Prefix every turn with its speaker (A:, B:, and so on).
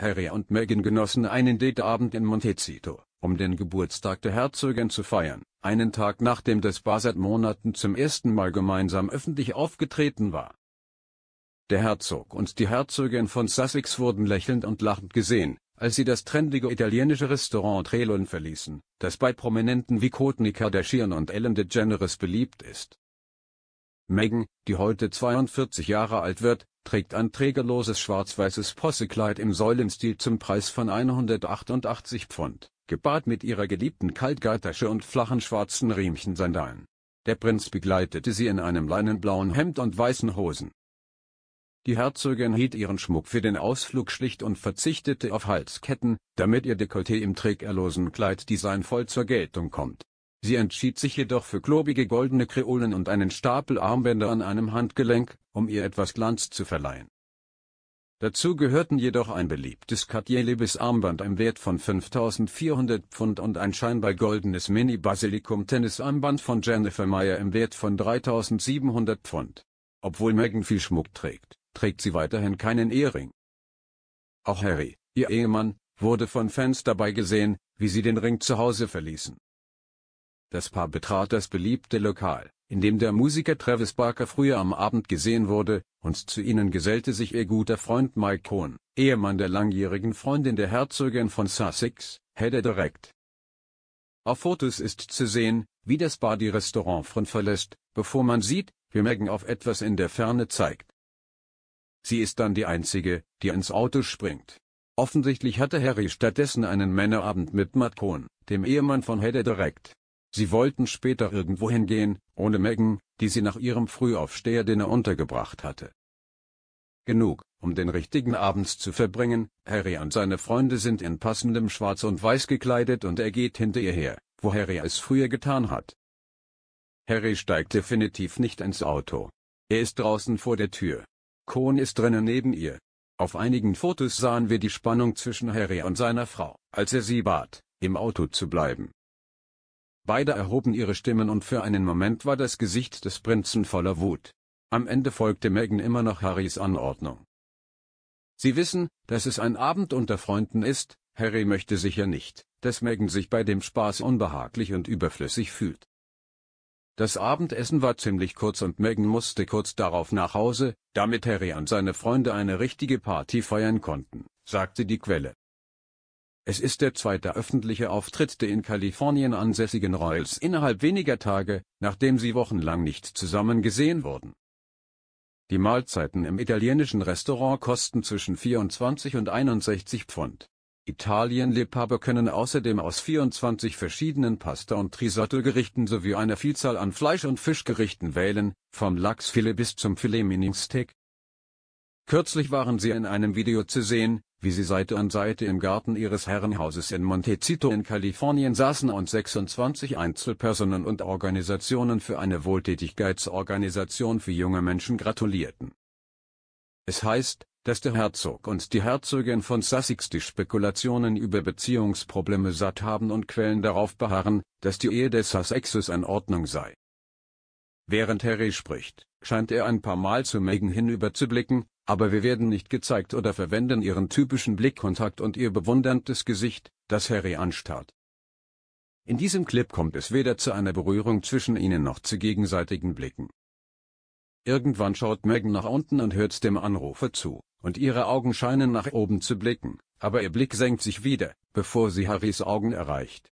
A: Harry und Meghan genossen einen Dateabend in Montecito, um den Geburtstag der Herzogin zu feiern, einen Tag nachdem das Paar seit Monaten zum ersten Mal gemeinsam öffentlich aufgetreten war. Der Herzog und die Herzogin von Sussex wurden lächelnd und lachend gesehen, als sie das trendige italienische Restaurant Trelon verließen, das bei Prominenten wie Kourtney Kardashian und Ellen DeGeneres beliebt ist. Megan, die heute 42 Jahre alt wird, trägt ein trägerloses schwarz-weißes Possekleid im Säulenstil zum Preis von 188 Pfund, gepaart mit ihrer geliebten Kaltgartasche und flachen schwarzen Riemchensandalen. Der Prinz begleitete sie in einem leinenblauen Hemd und weißen Hosen. Die Herzogin hielt ihren Schmuck für den Ausflug schlicht und verzichtete auf Halsketten, damit ihr Dekolleté im trägerlosen Kleid voll zur Geltung kommt. Sie entschied sich jedoch für klobige goldene Kreolen und einen Stapel Armbänder an einem Handgelenk, um ihr etwas Glanz zu verleihen. Dazu gehörten jedoch ein beliebtes Cartier-Lebes-Armband im Wert von 5400 Pfund und ein scheinbar goldenes Mini-Basilikum-Tennis-Armband von Jennifer Meyer im Wert von 3700 Pfund. Obwohl Megan viel Schmuck trägt, trägt sie weiterhin keinen Ehering. Auch Harry, ihr Ehemann, wurde von Fans dabei gesehen, wie sie den Ring zu Hause verließen. Das Paar betrat das beliebte Lokal, in dem der Musiker Travis Barker früher am Abend gesehen wurde, und zu ihnen gesellte sich ihr guter Freund Mike Cohn, Ehemann der langjährigen Freundin der Herzogin von Sussex, Heather Direct. Auf Fotos ist zu sehen, wie das Paar die Restaurantfront verlässt, bevor man sieht, wie Megan auf etwas in der Ferne zeigt. Sie ist dann die Einzige, die ins Auto springt. Offensichtlich hatte Harry stattdessen einen Männerabend mit Matt Cohn, dem Ehemann von Heather Direct. Sie wollten später irgendwohin gehen, ohne Megan, die sie nach ihrem Frühaufsteherdinner untergebracht hatte. Genug, um den richtigen Abend zu verbringen, Harry und seine Freunde sind in passendem Schwarz und Weiß gekleidet und er geht hinter ihr her, wo Harry es früher getan hat. Harry steigt definitiv nicht ins Auto. Er ist draußen vor der Tür. Cohn ist drinnen neben ihr. Auf einigen Fotos sahen wir die Spannung zwischen Harry und seiner Frau, als er sie bat, im Auto zu bleiben. Beide erhoben ihre Stimmen und für einen Moment war das Gesicht des Prinzen voller Wut. Am Ende folgte Megan immer noch Harrys Anordnung. Sie wissen, dass es ein Abend unter Freunden ist, Harry möchte sicher nicht, dass Megan sich bei dem Spaß unbehaglich und überflüssig fühlt. Das Abendessen war ziemlich kurz und Megan musste kurz darauf nach Hause, damit Harry und seine Freunde eine richtige Party feiern konnten, sagte die Quelle. Es ist der zweite öffentliche Auftritt der in Kalifornien ansässigen Royals innerhalb weniger Tage, nachdem sie wochenlang nicht zusammen gesehen wurden. Die Mahlzeiten im italienischen Restaurant kosten zwischen 24 und 61 Pfund. Italien-Liebhaber können außerdem aus 24 verschiedenen Pasta- und Risotto-Gerichten sowie einer Vielzahl an Fleisch- und Fischgerichten wählen, vom Lachsfilet bis zum filet mining steak Kürzlich waren sie in einem Video zu sehen, wie sie Seite an Seite im Garten ihres Herrenhauses in Montecito in Kalifornien saßen und 26 Einzelpersonen und Organisationen für eine Wohltätigkeitsorganisation für junge Menschen gratulierten. Es heißt, dass der Herzog und die Herzogin von Sussex die Spekulationen über Beziehungsprobleme satt haben und Quellen darauf beharren, dass die Ehe des Sussexes in Ordnung sei. Während Harry spricht, scheint er ein paar Mal zu Megan hinüberzublicken, aber wir werden nicht gezeigt oder verwenden ihren typischen Blickkontakt und ihr bewunderndes Gesicht, das Harry anstarrt. In diesem Clip kommt es weder zu einer Berührung zwischen ihnen noch zu gegenseitigen Blicken. Irgendwann schaut Megan nach unten und hört dem Anrufer zu, und ihre Augen scheinen nach oben zu blicken, aber ihr Blick senkt sich wieder, bevor sie Harrys Augen erreicht.